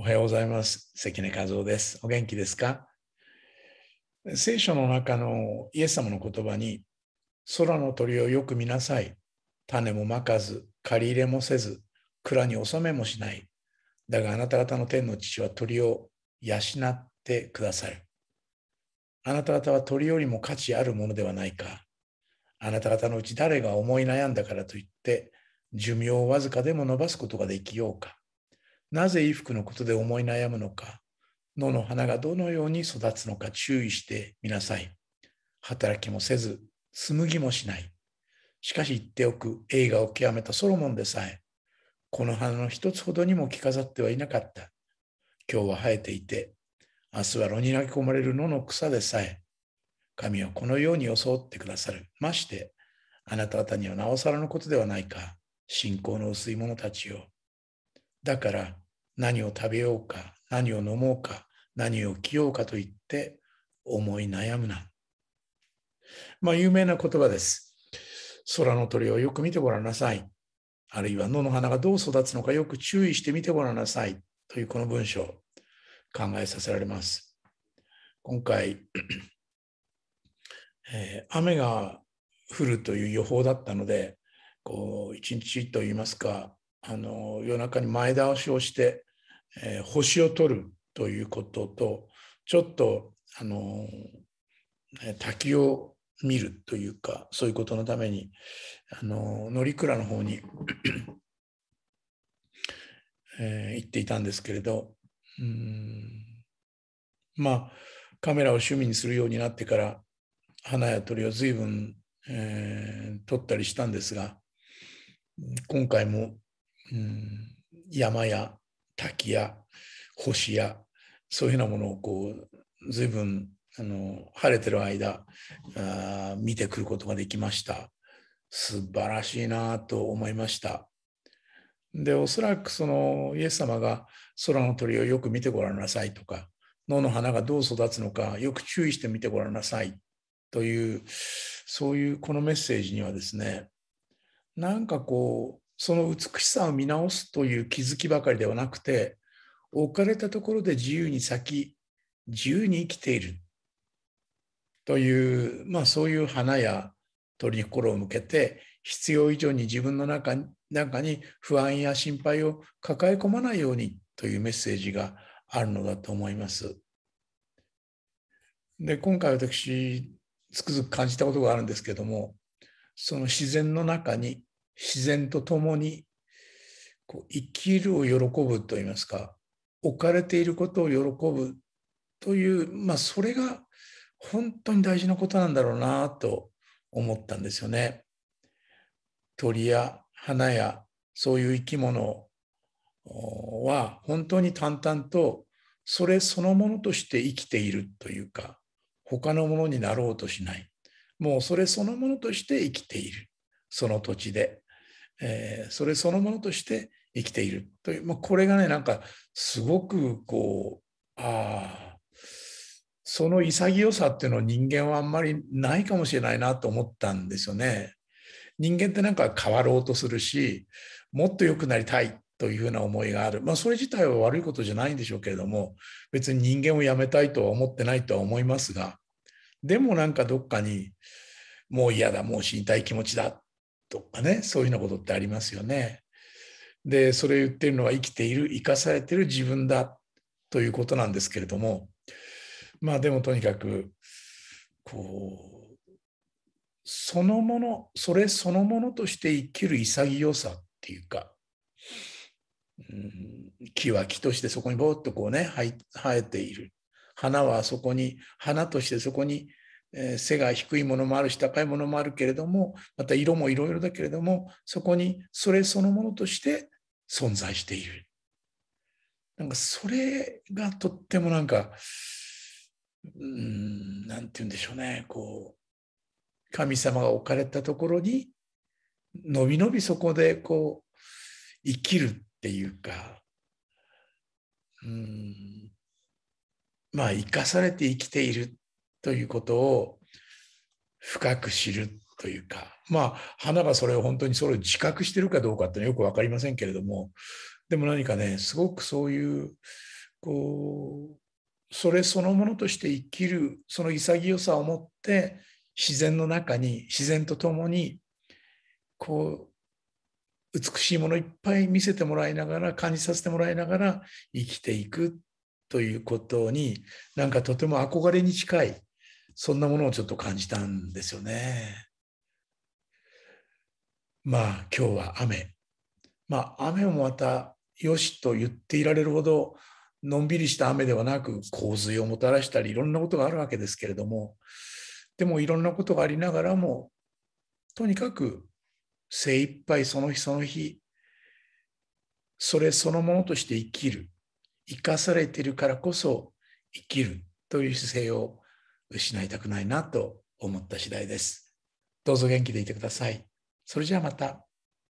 おはようございます。関根和夫です。お元気ですか聖書の中のイエス様の言葉に、空の鳥をよく見なさい。種もまかず、借り入れもせず、蔵に納めもしない。だがあなた方の天の父は鳥を養ってくださる。あなた方は鳥よりも価値あるものではないか。あなた方のうち誰が思い悩んだからといって、寿命をわずかでも伸ばすことができようか。なぜ衣服のことで思い悩むのか、野の花がどのように育つのか注意してみなさい。働きもせず、紡ぎもしない。しかし言っておく映画を極めたソロモンでさえ、この花の一つほどにも着飾ってはいなかった。今日は生えていて、明日は炉に投げ込まれる野の草でさえ、神はこのように装ってくださる。まして、あなた方にはなおさらのことではないか、信仰の薄い者たちよ。だから、何を食べようか何を飲もうか何を着ようかと言って思い悩むな。まあ有名な言葉です。空の鳥をよく見てごらんなさい。あるいは野の花がどう育つのかよく注意して見てごらんなさいというこの文章考えさせられます。今回、えー、雨が降るという予報だったのでこう一日といいますかあの夜中に前倒しをしてえー、星を取るということとちょっとあの滝を見るというかそういうことのためにあの乗鞍の方にえー、行っていたんですけれどうんまあカメラを趣味にするようになってから花や鳥を随分、えー、撮ったりしたんですが今回もうん山や滝や星やそういうようなものをこう随分あの晴れてる間あ見てくることができました素晴らしいなと思いましたでおそらくそのイエス様が空の鳥をよく見てごらんなさいとか野の花がどう育つのかよく注意して見てごらんなさいというそういうこのメッセージにはですねなんかこうその美しさを見直すという気づきばかりではなくて置かれたところで自由に咲き自由に生きているという、まあ、そういう花や鳥に心を向けて必要以上に自分の中中に不安や心配を抱え込まないようにというメッセージがあるのだと思います。で今回私つくづく感じたことがあるんですけどもその自然の中に自然と共にこう生きるを喜ぶといいますか置かれていることを喜ぶという、まあ、それが本当に大事なことなんだろうなと思ったんですよね。鳥や花やそういう生き物は本当に淡々とそれそのものとして生きているというか他のものになろうとしないもうそれそのものとして生きているその土地でえー、それそのものとして生きているという、まあ、これがねなんかすごくこうああその潔さっていうのを人間はあんまりないかもしれないなと思ったんですよね。人間ってなんか変わろうとするしもっと良くなりたいというふうな思いがある、まあ、それ自体は悪いことじゃないんでしょうけれども別に人間をやめたいとは思ってないとは思いますがでもなんかどっかにもう嫌だもう死にたい気持ちだとかねそういうようなことってありますよね。でそれ言ってるのは生きている生かされてる自分だということなんですけれどもまあでもとにかくこうそのものそれそのものとして生きる潔さっていうか、うん、木は木としてそこにぼーっとこうね生えている花はそこに花としてそこにえ背が低いものもあるし高いものもあるけれどもまた色もいろいろだけれどもそこにそれそのものとして存在しているなんかそれがとってもなんかうん何て言うんでしょうねこう神様が置かれたところにのびのびそこでこう生きるっていうかうんまあ生かされて生きているということを深く知るというかまあ花がそれを本当にそれを自覚してるかどうかってよく分かりませんけれどもでも何かねすごくそういうこうそれそのものとして生きるその潔さを持って自然の中に自然と共にこう美しいものいっぱい見せてもらいながら感じさせてもらいながら生きていくということになんかとても憧れに近いそんなものをちょっと感じたんですよね。まあ今日は雨。まあ雨もまたよしと言っていられるほどのんびりした雨ではなく洪水をもたらしたりいろんなことがあるわけですけれどもでもいろんなことがありながらもとにかく精一杯その日その日それそのものとして生きる生かされているからこそ生きるという姿勢を失いたくないなと思った次第です。どうぞ元気でいてください。それじゃあまた。